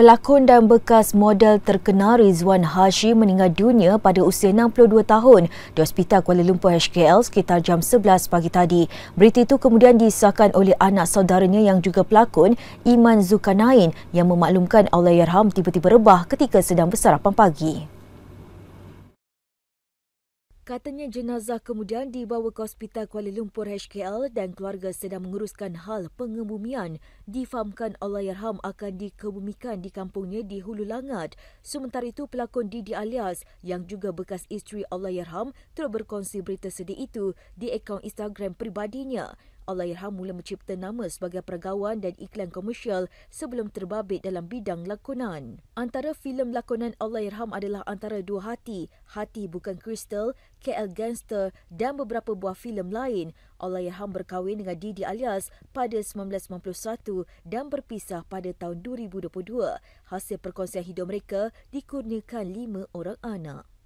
Pelakon dan bekas model terkenal Rizwan Hashim meninggal dunia pada usia 62 tahun di Hospital Kuala Lumpur HKL sekitar jam 11 pagi tadi. Berita itu kemudian disahkan oleh anak saudaranya yang juga pelakon Iman Zukanain yang memaklumkan Allahyarham tiba-tiba rebah ketika sedang bersarapan pagi. Katanya jenazah kemudian dibawa ke Hospital Kuala Lumpur HKL dan keluarga sedang menguruskan hal pengebumian. Difahamkan Allahyarham akan dikebumikan di kampungnya di Hulu Langat. Sementara itu pelakon Didi Alias yang juga bekas isteri Allahyarham terus berkongsi berita sedih itu di akaun Instagram peribadinya. Allahyarham mula mencipta nama sebagai peragawan dan iklan komersial sebelum terbabit dalam bidang lakonan. Antara filem lakonan Allahyarham adalah antara dua hati, Hati Bukan Kristal, KL Gangster dan beberapa buah filem lain. Allahyarham berkahwin dengan Didi Alias pada 1991 dan berpisah pada tahun 2022. Hasil perkongsian hidup mereka dikurniakan lima orang anak.